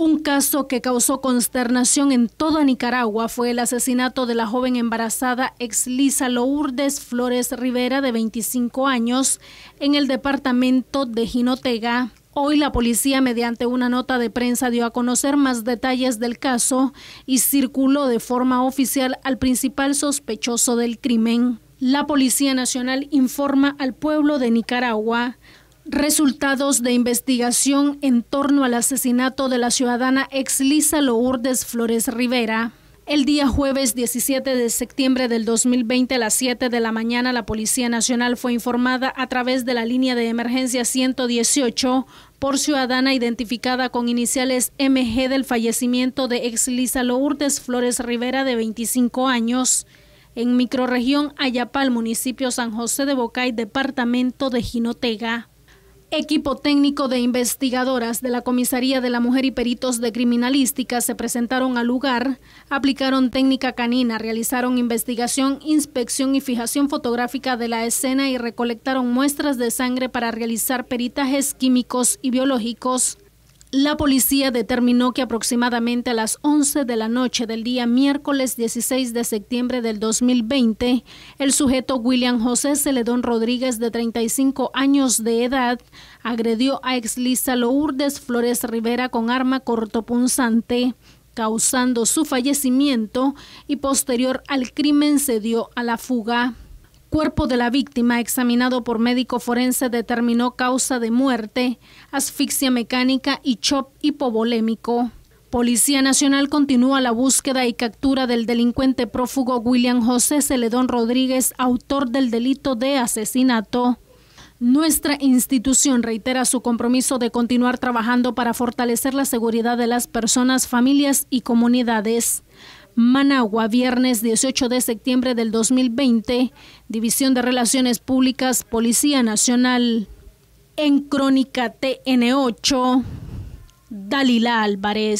Un caso que causó consternación en toda Nicaragua fue el asesinato de la joven embarazada ex Exlisa Lourdes Flores Rivera, de 25 años, en el departamento de Jinotega. Hoy la policía, mediante una nota de prensa, dio a conocer más detalles del caso y circuló de forma oficial al principal sospechoso del crimen. La Policía Nacional informa al pueblo de Nicaragua Resultados de investigación en torno al asesinato de la ciudadana ex Lisa Lourdes Flores Rivera. El día jueves 17 de septiembre del 2020 a las 7 de la mañana la Policía Nacional fue informada a través de la línea de emergencia 118 por ciudadana identificada con iniciales MG del fallecimiento de ex Lisa Lourdes Flores Rivera de 25 años en microrregión Ayapal, municipio San José de Bocay, departamento de Jinotega. Equipo técnico de investigadoras de la Comisaría de la Mujer y peritos de criminalística se presentaron al lugar, aplicaron técnica canina, realizaron investigación, inspección y fijación fotográfica de la escena y recolectaron muestras de sangre para realizar peritajes químicos y biológicos la policía determinó que aproximadamente a las 11 de la noche del día miércoles 16 de septiembre del 2020, el sujeto William José Celedón Rodríguez, de 35 años de edad, agredió a Exlisa Lourdes Flores Rivera con arma cortopunzante, causando su fallecimiento y posterior al crimen se dio a la fuga. Cuerpo de la víctima examinado por médico forense determinó causa de muerte, asfixia mecánica y chop hipovolémico. Policía Nacional continúa la búsqueda y captura del delincuente prófugo William José Celedón Rodríguez, autor del delito de asesinato. Nuestra institución reitera su compromiso de continuar trabajando para fortalecer la seguridad de las personas, familias y comunidades. Managua, viernes 18 de septiembre del 2020, División de Relaciones Públicas, Policía Nacional. En Crónica TN8, Dalila Álvarez.